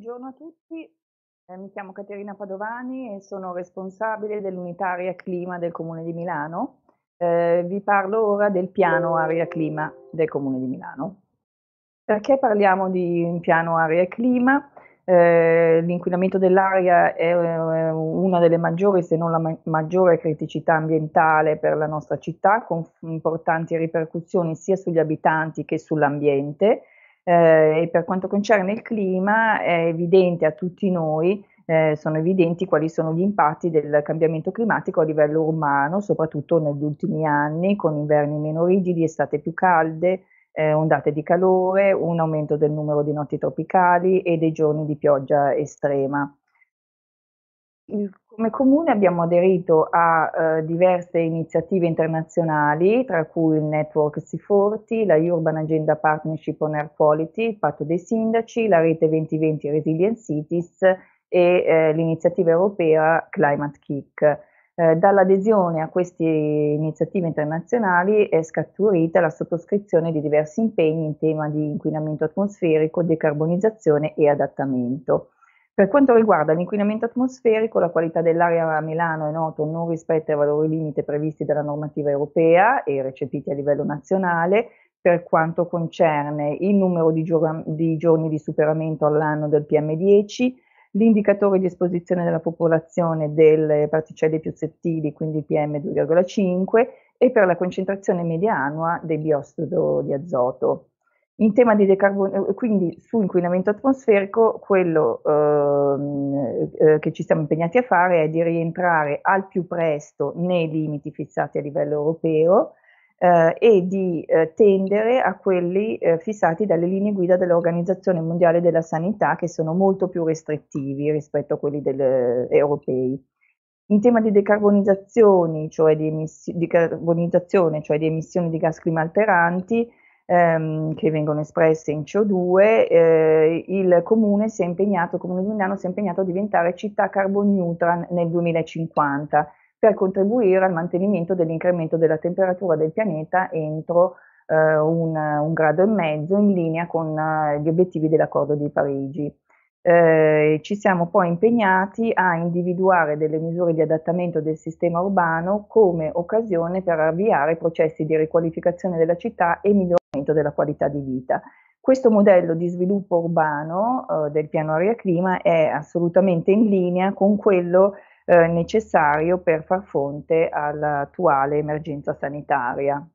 Buongiorno a tutti, eh, mi chiamo Caterina Padovani e sono responsabile dell'unità aria clima del Comune di Milano. Eh, vi parlo ora del piano aria clima del Comune di Milano. Perché parliamo di un piano aria clima? Eh, l'inquinamento dell'aria è eh, una delle maggiori, se non la ma maggiore criticità ambientale per la nostra città, con importanti ripercussioni sia sugli abitanti che sull'ambiente eh, e per quanto concerne il clima è evidente a tutti noi eh, sono evidenti quali sono gli impatti del cambiamento climatico a livello umano, soprattutto negli ultimi anni, con inverni meno rigidi, estate più calde, eh, ondate di calore, un aumento del numero di notti tropicali e dei giorni di pioggia estrema. Il come comune abbiamo aderito a eh, diverse iniziative internazionali, tra cui il Network C40, la Urban Agenda Partnership on Air Quality, il Patto dei Sindaci, la Rete 2020 Resilient Cities e eh, l'iniziativa europea Climate Kick. Eh, dall'adesione a queste iniziative internazionali è scaturita la sottoscrizione di diversi impegni in tema di inquinamento atmosferico, decarbonizzazione e adattamento. Per quanto riguarda l'inquinamento atmosferico, la qualità dell'aria a Milano è noto non rispetta i valori limite previsti dalla normativa europea e recepiti a livello nazionale, per quanto concerne il numero di, gior- di, giorni di superamento all'anno del PM10, l'indicatore di esposizione della popolazione delle particelle più sottili, quindi PM2,5, e per la concentrazione media annua del biossido di azoto. In tema di decarbonizzazione, eh, quindi su inquinamento atmosferico, quello ehm, eh, che ci siamo impegnati a fare è di rientrare al più presto nei limiti fissati a livello europeo eh, e di eh, tendere a quelli eh, fissati dalle linee guida dell'Organizzazione Mondiale della Sanità, che sono molto più restrittivi rispetto a quelli del, eh, europei. In tema di decarbonizzazione, cioè di, emissi- di, cioè di emissioni di gas climalteranti, ehm, che vengono espresse in CO2, eh, il comune si è impegnato, il comune di Milano si è impegnato a diventare città carbon neutral nel 2050 per contribuire al mantenimento dell'incremento della temperatura del pianeta entro eh, un, un, grado e mezzo in linea con eh, gli obiettivi dell'accordo di Parigi. Eh, ci siamo poi impegnati a individuare delle misure di adattamento del sistema urbano come occasione per avviare processi di riqualificazione della città e miglioramento della qualità di vita. Questo modello di sviluppo urbano eh, del piano aria clima è assolutamente in linea con quello eh, necessario per far fronte all'attuale emergenza sanitaria.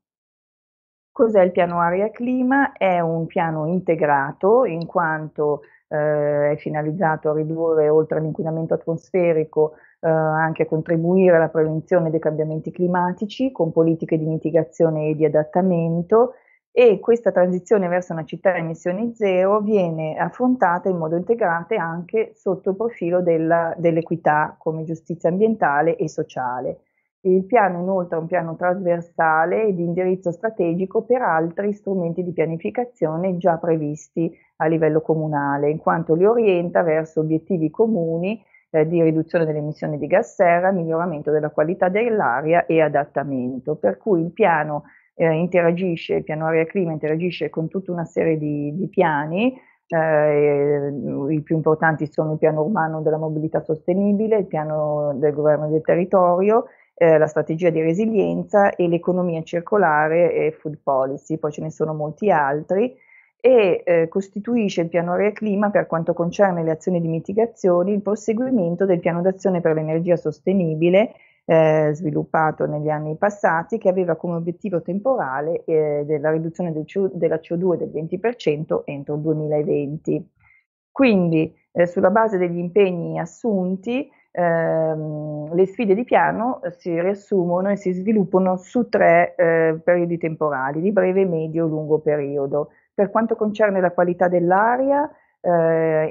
Cos'è il piano aria-clima? È un piano integrato in quanto eh, è finalizzato a ridurre oltre all'inquinamento atmosferico eh, anche a contribuire alla prevenzione dei cambiamenti climatici con politiche di mitigazione e di adattamento e questa transizione verso una città a emissioni zero viene affrontata in modo integrato anche sotto il profilo della, dell'equità come giustizia ambientale e sociale. Il piano inoltre è un piano trasversale di indirizzo strategico per altri strumenti di pianificazione già previsti a livello comunale, in quanto li orienta verso obiettivi comuni eh, di riduzione delle emissioni di gas serra, miglioramento della qualità dell'aria e adattamento. Per cui il piano eh, interagisce, il piano aria clima interagisce con tutta una serie di, di piani. Eh, I più importanti sono il piano urbano della mobilità sostenibile, il piano del governo del territorio, eh, la strategia di resilienza e l'economia circolare e food policy, poi ce ne sono molti altri e eh, costituisce il piano Aria Clima per quanto concerne le azioni di mitigazione, il proseguimento del piano d'azione per l'energia sostenibile eh, sviluppato negli anni passati che aveva come obiettivo temporale eh, della riduzione del CO, della CO2 del 20% entro il 2020. Quindi, eh, sulla base degli impegni assunti, ehm, le sfide di piano eh, si riassumono e si sviluppano su tre eh, periodi temporali, di breve, medio e lungo periodo. Per quanto concerne la qualità dell'aria, eh,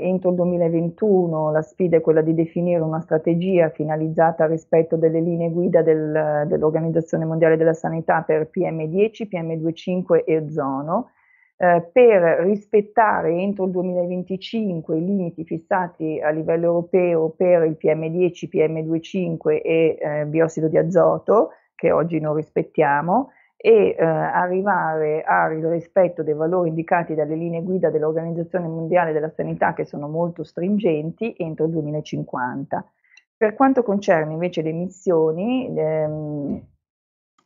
entro il 2021 la sfida è quella di definire una strategia finalizzata al rispetto delle linee guida del, dell'Organizzazione Mondiale della Sanità per PM10, PM25 e ozono eh, per rispettare entro il 2025 i limiti fissati a livello europeo per il PM10, PM25 e eh, biossido di azoto, che oggi non rispettiamo, e eh, arrivare al rispetto dei valori indicati dalle linee guida dell'Organizzazione Mondiale della Sanità, che sono molto stringenti, entro il 2050. Per quanto concerne invece le emissioni ehm,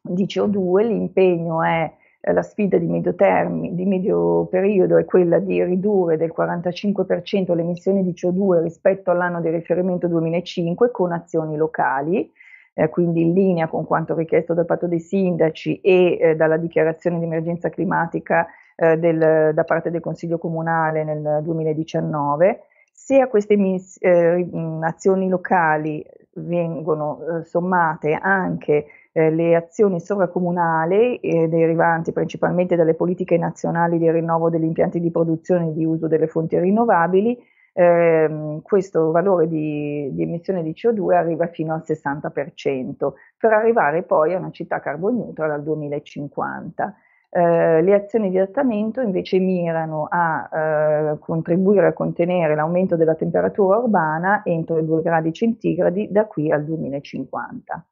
di CO2, l'impegno è eh, la sfida di medio, termine, di medio periodo è quella di ridurre del 45% le emissioni di CO2 rispetto all'anno di riferimento 2005 con azioni locali, eh, quindi in linea con quanto richiesto dal patto dei sindaci e eh, dalla dichiarazione di emergenza climatica eh, del, da parte del Consiglio Comunale nel 2019. Se a queste eh, azioni locali vengono eh, sommate anche eh, le azioni sovracomunali eh, derivanti principalmente dalle politiche nazionali di rinnovo degli impianti di produzione e di uso delle fonti rinnovabili, ehm, questo valore di, di, emissione di CO2 arriva fino al 60%, per arrivare poi a una città carbon neutral al 2050. Eh, le azioni di adattamento invece mirano a eh, contribuire a contenere l'aumento della temperatura urbana entro i 2 gradi centigradi da qui al 2050.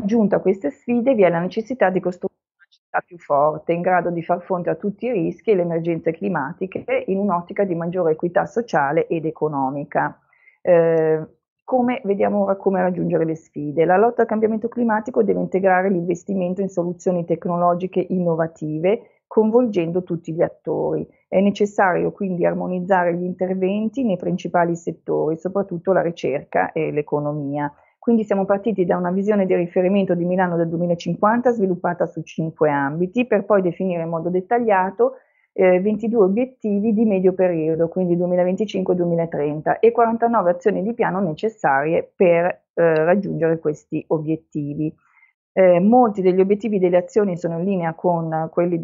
Aggiunto a queste sfide vi è la necessità di costruire una città più forte, in grado di far fronte a tutti i rischi e le emergenze climatiche in un'ottica di maggiore equità sociale ed economica. Eh, come, vediamo ora come raggiungere le sfide. La lotta al cambiamento climatico deve integrare l'investimento in soluzioni tecnologiche innovative, coinvolgendo tutti gli attori. È necessario quindi armonizzare gli interventi nei principali settori, soprattutto la ricerca e l'economia. Quindi siamo partiti da una visione di riferimento di Milano del 2050 sviluppata su cinque ambiti per poi definire in modo dettagliato eh, 22 obiettivi di medio periodo, quindi 2025-2030 e 49 azioni di piano necessarie per eh, raggiungere questi obiettivi. Eh, molti degli obiettivi delle azioni sono in linea con quelli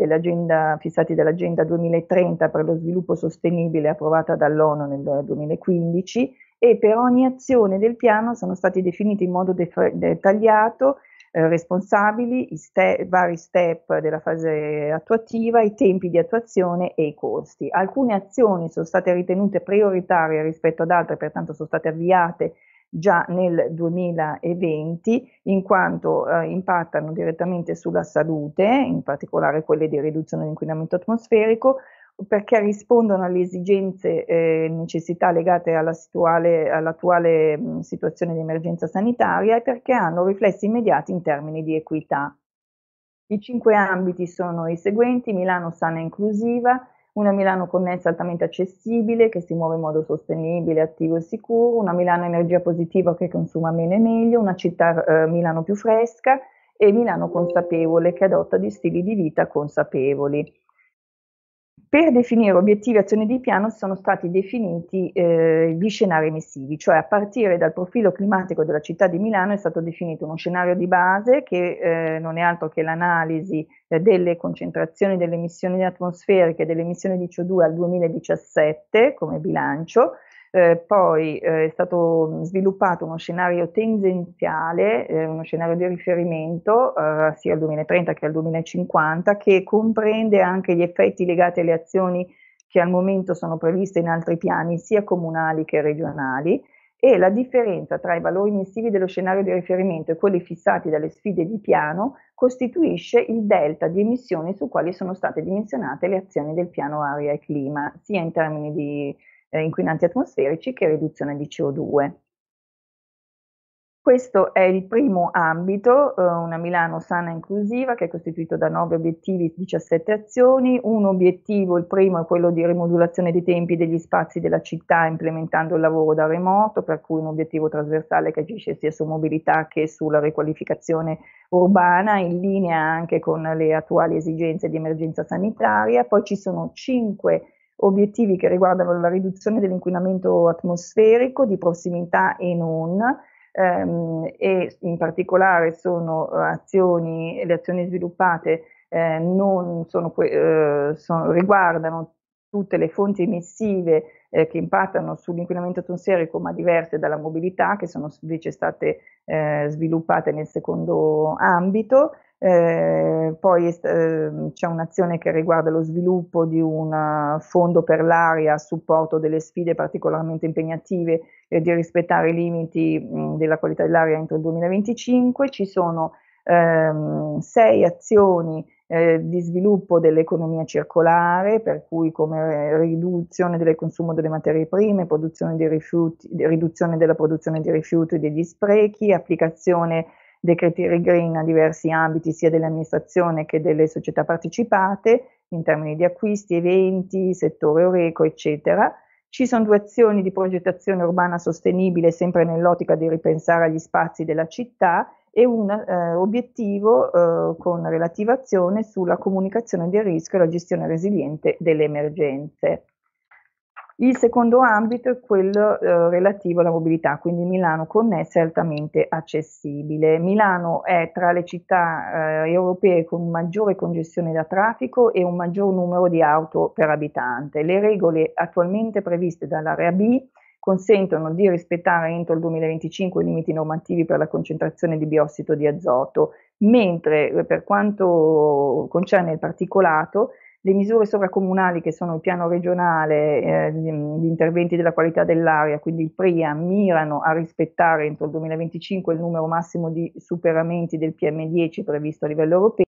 fissati dall'Agenda 2030 per lo sviluppo sostenibile approvata dall'ONU nel 2015 e per ogni azione del piano sono stati definiti in modo dettagliato eh, responsabili, i ste vari step della fase attuativa, i tempi di attuazione e i costi. Alcune azioni sono state ritenute prioritarie rispetto ad altre, pertanto sono state avviate già nel 2020, in quanto eh, impattano direttamente sulla salute, in particolare quelle di riduzione dell'inquinamento atmosferico, perché rispondono alle esigenze e eh, necessità legate all'attuale, all'attuale situazione di emergenza sanitaria e perché hanno riflessi immediati in termini di equità. I cinque ambiti sono i seguenti, Milano sana e inclusiva, una Milano connessa altamente accessibile, che si muove in modo sostenibile, attivo e sicuro, una Milano energia positiva che consuma meno e meglio, una città eh, Milano più fresca e Milano consapevole che adotta di stili di vita consapevoli. Per definire obiettivi e azioni di piano sono stati definiti eh, gli scenari emissivi, cioè a partire dal profilo climatico della città di Milano è stato definito uno scenario di base che eh, non è altro che l'analisi eh, delle concentrazioni delle emissioni atmosferiche e delle emissioni di CO2 al 2017 come bilancio eh, poi eh, è stato mm, sviluppato uno scenario tendenziale, eh, uno scenario di riferimento eh, sia al 2030 che al 2050, che comprende anche gli effetti legati alle azioni che al momento sono previste in altri piani, sia comunali che regionali, e la differenza tra i valori emissivi dello scenario di riferimento e quelli fissati dalle sfide di piano costituisce il delta di emissioni su quali sono state dimensionate le azioni del piano aria e clima, sia in termini di eh, inquinanti atmosferici che riduzione di CO2. Questo è il primo ambito, eh, una Milano sana e inclusiva, che è costituito da 9 obiettivi, e 17 azioni. Un obiettivo, il primo, è quello di rimodulazione dei tempi degli spazi della città implementando il lavoro da remoto, per cui un obiettivo trasversale che agisce sia su mobilità che sulla riqualificazione urbana, in linea anche con le attuali esigenze di emergenza sanitaria. Poi ci sono 5 obiettivi che riguardano la riduzione dell'inquinamento atmosferico di prossimità e non, ehm, e in particolare sono eh, azioni, le azioni sviluppate eh, sono, eh, sono, riguardano tutte le fonti emissive eh, che impattano sull'inquinamento atmosferico ma diverse dalla mobilità, che sono invece state eh, sviluppate nel secondo ambito eh, poi eh, c'è un'azione che riguarda lo sviluppo di un fondo per l'aria a supporto delle sfide particolarmente impegnative e di rispettare i limiti mh, della qualità dell'aria entro il 2025. Ci sono ehm, sei azioni eh, di sviluppo dell'economia circolare, per cui come eh, riduzione del consumo delle materie prime, rifiuti, riduzione della produzione di rifiuti e degli sprechi, applicazione decreti green a diversi ambiti sia dell'amministrazione che delle società partecipate in termini di acquisti, eventi, settore oreco, eccetera. Ci sono due azioni di progettazione urbana sostenibile, sempre nell'ottica di ripensare agli spazi della città, e un eh, obiettivo eh, con relativa azione sulla comunicazione del rischio e la gestione resiliente delle emergenze. Il secondo ambito è quello eh, relativo alla mobilità, quindi Milano connessa e altamente accessibile. Milano è tra le città eh, europee con maggiore congestione da traffico e un maggior numero di auto per abitante. Le regole attualmente previste dall'area B consentono di rispettare entro il 2025 i limiti normativi per la concentrazione di biossido di azoto, mentre eh, per quanto concerne il particolato le misure sovracomunali che sono il piano regionale, eh, gli mm, interventi della qualità dell'aria, quindi il PRIA, mirano a rispettare entro il 2025 il numero massimo di superamenti del PM10 previsto a livello europeo,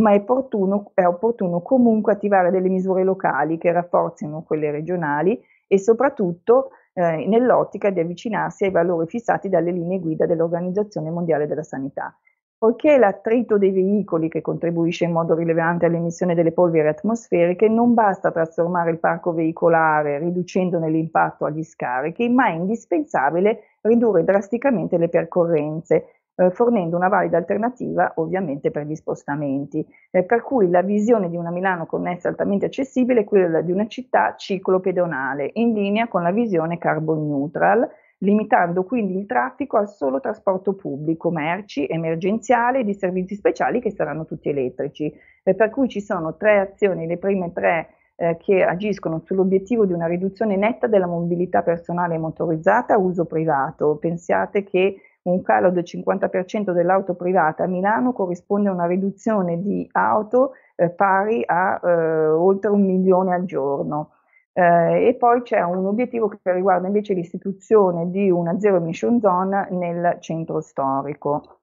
ma è opportuno, è opportuno comunque attivare delle misure locali che rafforzino quelle regionali e soprattutto eh, nell'ottica di avvicinarsi ai valori fissati dalle linee guida dell'Organizzazione Mondiale della Sanità poiché l'attrito dei veicoli che contribuisce in modo rilevante all'emissione delle polveri atmosferiche non basta trasformare il parco veicolare riducendone l'impatto agli scarichi, ma è indispensabile ridurre drasticamente le percorrenze, eh, fornendo una valida alternativa ovviamente per gli spostamenti. Eh, per cui la visione di una Milano connessa altamente accessibile è quella di una città ciclopedonale, in linea con la visione carbon neutral, limitando quindi il traffico al solo trasporto pubblico, merci, emergenziale e di servizi speciali che saranno tutti elettrici. Eh, per cui ci sono tre azioni, le prime tre eh, che agiscono sull'obiettivo di una riduzione netta della mobilità personale motorizzata a uso privato. Pensate che un calo del 50% dell'auto privata a Milano corrisponde a una riduzione di auto eh, pari a eh, oltre un milione al giorno. Eh, e poi c'è un obiettivo che riguarda invece l'istituzione di una zero emission zone nel centro storico.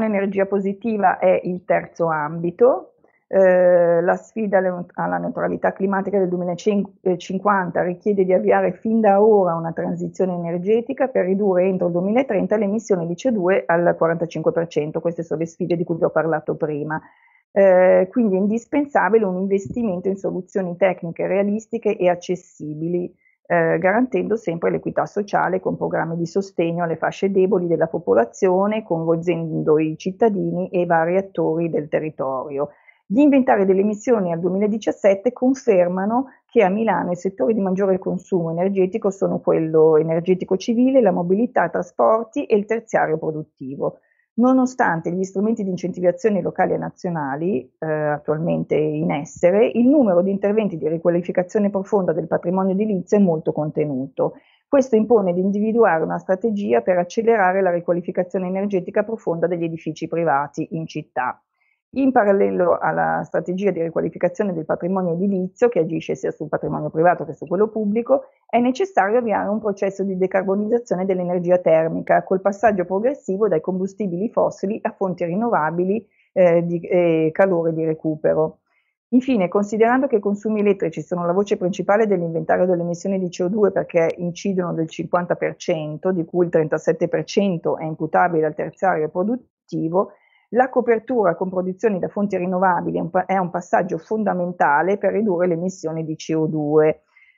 L'energia positiva è il terzo ambito. Eh, la sfida alla neutralità climatica del 2050 richiede di avviare fin da ora una transizione energetica per ridurre entro il 2030 le emissioni di CO2 al 45%. Queste sono le sfide di cui vi ho parlato prima. Eh, quindi è indispensabile un investimento in soluzioni tecniche realistiche e accessibili, eh, garantendo sempre l'equità sociale con programmi di sostegno alle fasce deboli della popolazione, coinvolgendo i cittadini e i vari attori del territorio. Gli inventari delle emissioni al 2017 confermano che a Milano i settori di maggiore consumo energetico sono quello energetico civile, la mobilità, i trasporti e il terziario produttivo. Nonostante gli strumenti di incentivazione locali e nazionali eh, attualmente in essere, il numero di interventi di riqualificazione profonda del patrimonio edilizio è molto contenuto. Questo impone di individuare una strategia per accelerare la riqualificazione energetica profonda degli edifici privati in città in parallelo alla strategia di riqualificazione del patrimonio edilizio, che agisce sia sul patrimonio privato che su quello pubblico, è necessario avviare un processo di decarbonizzazione dell'energia termica col passaggio progressivo dai combustibili fossili a fonti rinnovabili eh, di eh, calore di recupero. Infine, considerando che i consumi elettrici sono la voce principale dell'inventario delle emissioni di CO2 perché incidono del 50%, di cui il 37% è imputabile al terziario produttivo, la copertura con produzioni da fonti rinnovabili è un passaggio fondamentale per ridurre le emissioni di CO2.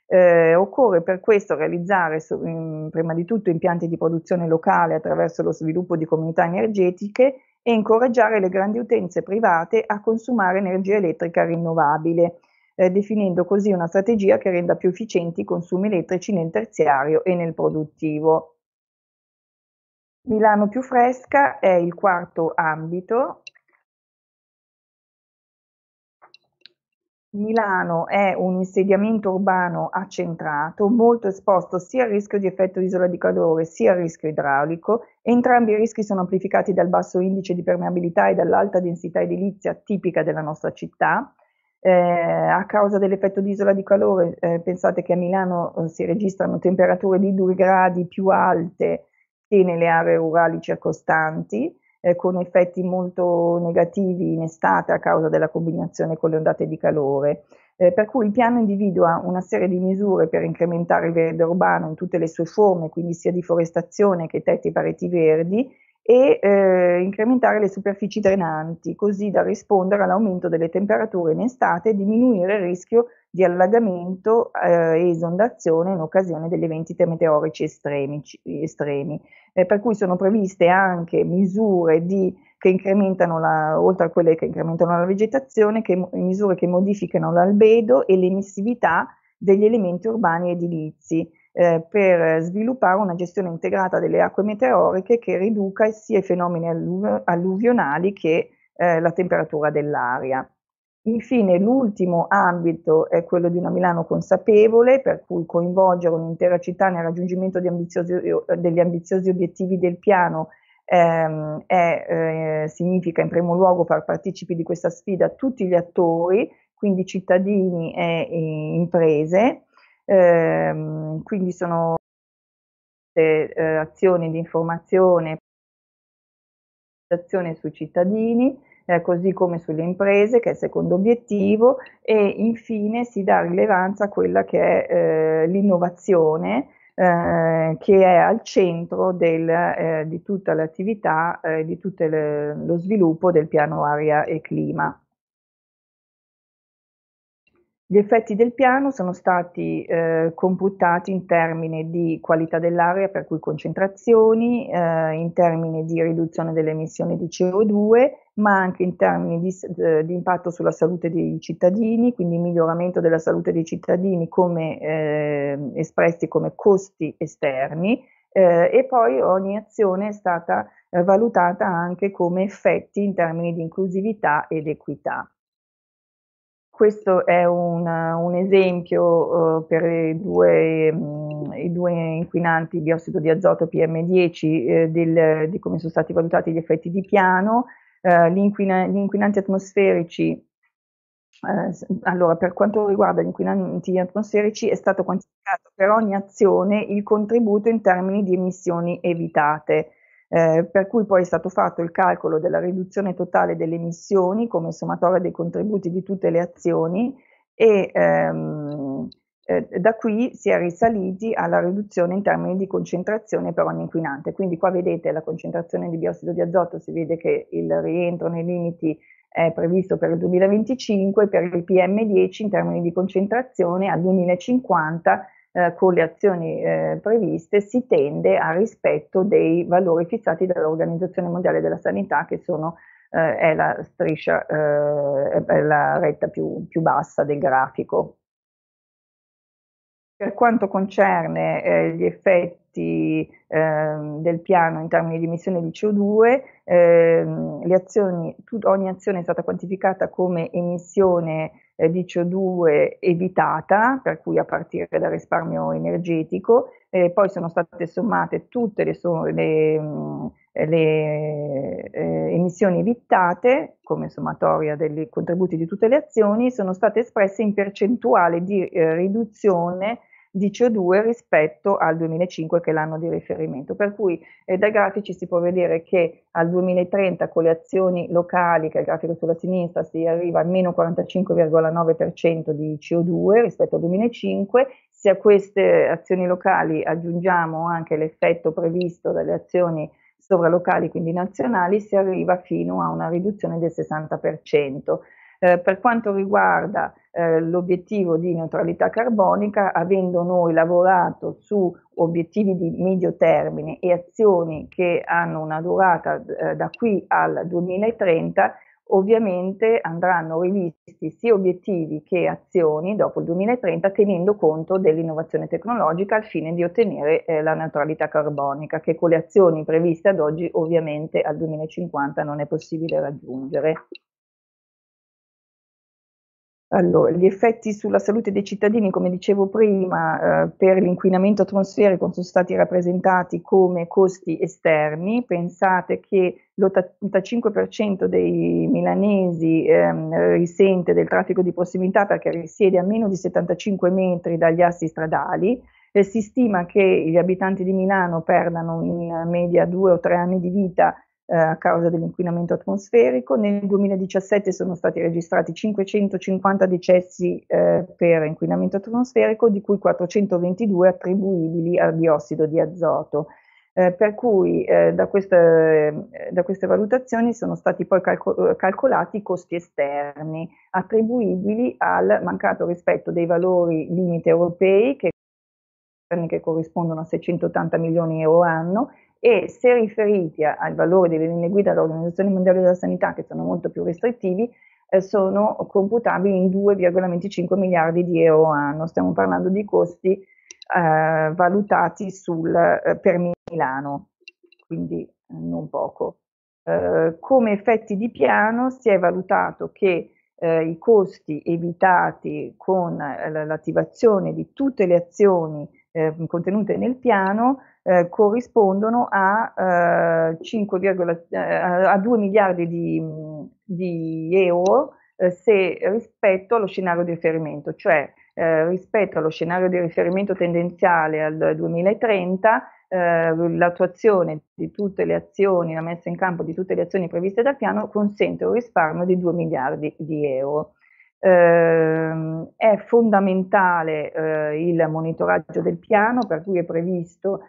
Eh, occorre per questo realizzare su, in, prima di tutto impianti di produzione locale attraverso lo sviluppo di comunità energetiche e incoraggiare le grandi utenze private a consumare energia elettrica rinnovabile, eh, definendo così una strategia che renda più efficienti i consumi elettrici nel terziario e nel produttivo. Milano più fresca è il quarto ambito. Milano è un insediamento urbano accentrato, molto esposto sia al rischio di effetto isola di calore sia al rischio idraulico. Entrambi i rischi sono amplificati dal basso indice di permeabilità e dall'alta densità edilizia tipica della nostra città. Eh, a causa dell'effetto di isola di calore, eh, pensate che a Milano eh, si registrano temperature di 2 gradi più alte che nelle aree rurali circostanti, eh, con effetti molto negativi in estate a causa della combinazione con le ondate di calore. Eh, per cui il piano individua una serie di misure per incrementare il verde urbano in tutte le sue forme, quindi sia deforestazione che tetti e pareti verdi, e eh, incrementare le superfici drenanti, così da rispondere all'aumento delle temperature in estate e diminuire il rischio di allagamento eh, e esondazione in occasione degli eventi meteorici estremi. estremi. Eh, per cui sono previste anche misure di, che incrementano, la, oltre a quelle che incrementano la vegetazione, che, misure che modificano l'albedo e l'emissività degli elementi urbani edilizi eh, per sviluppare una gestione integrata delle acque meteoriche che riduca sia i fenomeni allu- alluvionali che eh, la temperatura dell'aria. Infine, l'ultimo ambito è quello di una Milano consapevole, per cui coinvolgere un'intera città nel raggiungimento ambiziosi, degli ambiziosi obiettivi del piano ehm, è, eh, significa in primo luogo far partecipi di questa sfida tutti gli attori, quindi cittadini e, e imprese, eh, quindi sono eh, azioni di informazione sui cittadini, eh, così come sulle imprese, che è il secondo obiettivo, e infine si dà rilevanza a quella che è eh, l'innovazione, eh, che è al centro del, eh, di tutta l'attività, eh, di tutto lo sviluppo del piano aria e clima. Gli effetti del piano sono stati eh, computati in termini di qualità dell'aria, per cui concentrazioni, eh, in termini di riduzione delle emissioni di CO2, ma anche in termini di, eh, di impatto sulla salute dei cittadini, quindi miglioramento della salute dei cittadini come, eh, espressi come costi esterni. Eh, e poi ogni azione è stata eh, valutata anche come effetti in termini di inclusività ed equità. Questo è una, un esempio uh, per i due, mh, mm, i due, inquinanti biossido di azoto PM10 eh, del, di come sono stati valutati gli effetti di piano. Uh, gli, inquina, gli inquinanti atmosferici eh, allora, per quanto riguarda gli inquinanti atmosferici, è stato quantificato per ogni azione il contributo in termini di emissioni evitate. Eh, per cui poi è stato fatto il calcolo della riduzione totale delle emissioni come sommatoria dei contributi di tutte le azioni e ehm, eh, da qui si è risaliti alla riduzione in termini di concentrazione per ogni inquinante. Quindi qua vedete la concentrazione di biossido di azoto, si vede che il rientro nei limiti è previsto per il 2025, per il PM10 in termini di concentrazione al 2050 eh, con le azioni eh, previste si tende al rispetto dei valori fissati dall'Organizzazione Mondiale della Sanità che sono eh, è la striscia, eh, è la retta più, più bassa del grafico. Per quanto concerne eh, gli effetti eh, del piano in termini di emissione di CO2, eh, azioni, tut, ogni azione è stata quantificata come emissione eh, di CO2 evitata, per cui a partire dal risparmio energetico, eh, poi sono state sommate tutte le, so- le, le eh, emissioni evitate come sommatoria dei contributi di tutte le azioni, sono state espresse in percentuale di eh, riduzione di CO2 rispetto al 2005 che è l'anno di riferimento. Per cui eh, dai grafici si può vedere che al 2030 con le azioni locali, che è il grafico sulla sinistra, si arriva a meno 45,9% di CO2 rispetto al 2005. Se a queste azioni locali aggiungiamo anche l'effetto previsto dalle azioni sovralocali, quindi nazionali, si arriva fino a una riduzione del 60%. Eh, per quanto riguarda eh, l'obiettivo di neutralità carbonica, avendo noi lavorato su obiettivi di medio termine e azioni che hanno una durata eh, da qui al 2030, ovviamente andranno rivisti sia obiettivi che azioni dopo il 2030 tenendo conto dell'innovazione tecnologica al fine di ottenere eh, la neutralità carbonica che con le azioni previste ad oggi ovviamente al 2050 non è possibile raggiungere. Allora, gli effetti sulla salute dei cittadini, come dicevo prima, eh, per l'inquinamento atmosferico sono stati rappresentati come costi esterni. Pensate che l'85% dei milanesi ehm, risente del traffico di prossimità perché risiede a meno di 75 metri dagli assi stradali. Eh, si stima che gli abitanti di Milano perdano in media due o tre anni di vita eh, a causa dell'inquinamento atmosferico. Nel 2017 sono stati registrati 550 decessi eh, per inquinamento atmosferico, di cui 422 attribuibili al biossido di azoto. Eh, per cui eh, da, queste, eh, da, queste, valutazioni sono stati poi calco- eh, calcolati i costi esterni attribuibili al mancato rispetto dei valori limite europei che, che corrispondono a 680 milioni di euro anno e se riferiti al valore delle linee guida dell'Organizzazione Mondiale della Sanità, che sono molto più restrittivi, eh, sono computabili in 2,25 miliardi di euro all'anno. Stiamo parlando di costi eh, valutati sul, eh, per Milano, quindi eh, non poco. Eh, come effetti di piano si è valutato che eh, i costi evitati con l'attivazione di tutte le azioni eh, contenute nel piano eh, corrispondono a, eh, 5, eh, a 2 miliardi di, di euro eh, se rispetto allo scenario di riferimento, cioè eh, rispetto allo scenario di riferimento tendenziale al 2030 l'attuazione di tutte le azioni, la messa in campo di tutte le azioni previste dal piano consente un risparmio di 2 miliardi di euro. Eh, è fondamentale eh, il monitoraggio del piano, per cui è previsto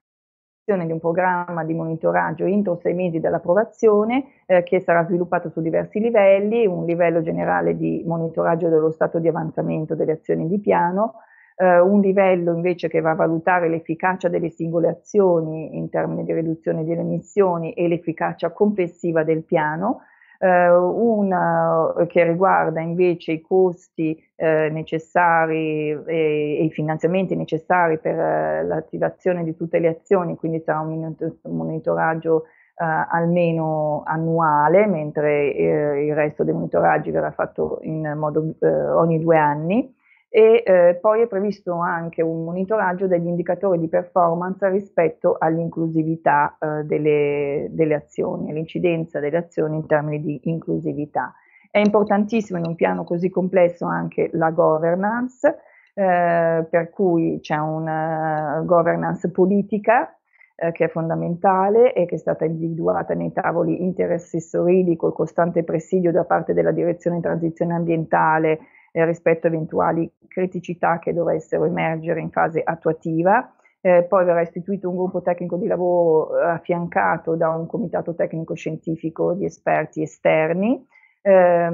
l'azione di un programma di monitoraggio entro sei mesi dall'approvazione eh, che sarà sviluppato su diversi livelli, un livello generale di monitoraggio dello stato di avanzamento delle azioni di piano, eh, un livello invece che va a valutare l'efficacia delle singole azioni in termini di riduzione delle emissioni e l'efficacia complessiva del piano, eh, una eh, che riguarda invece i costi eh, necessari e, eh, e, i finanziamenti necessari per eh, l'attivazione di tutte le azioni, quindi sarà un monitoraggio eh, almeno annuale, mentre il resto dei monitoraggi verrà fatto in modo ogni due anni e eh, poi è previsto anche un monitoraggio degli indicatori di performance rispetto all'inclusività eh, delle, delle, azioni, all'incidenza delle azioni in termini di inclusività. È importantissimo in un piano così complesso anche la governance, eh, per cui c'è una governance politica eh, che è fondamentale e che è stata individuata nei tavoli interassessorili col costante presidio da parte della direzione transizione ambientale eh, rispetto a eventuali criticità che dovessero emergere in fase attuativa. Eh, poi verrà istituito un gruppo tecnico di lavoro eh, affiancato da un comitato tecnico scientifico di esperti esterni. Eh,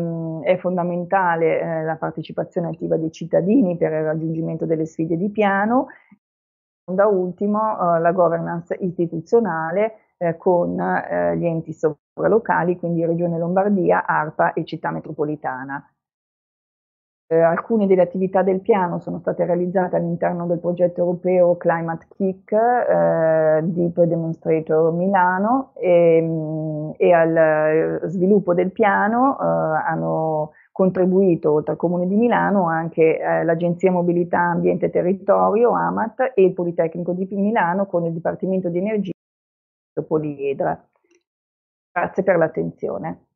è fondamentale eh, la partecipazione attiva dei cittadini per il raggiungimento delle sfide di piano. Da ultimo eh, la governance istituzionale con gli enti sovranlocali, quindi Regione Lombardia, ARPA e Città Metropolitana. Eh, alcune delle attività del piano sono state realizzate all'interno del progetto europeo Climate Kick eh, Deep Demonstrator Milano e, ehm, e al eh, sviluppo del piano eh, hanno contribuito, oltre al Comune di Milano, anche eh, l'Agenzia Mobilità, Ambiente e Territorio, AMAT, e il Politecnico di Milano con il Dipartimento di Energia e Poliedra. Grazie per l'attenzione.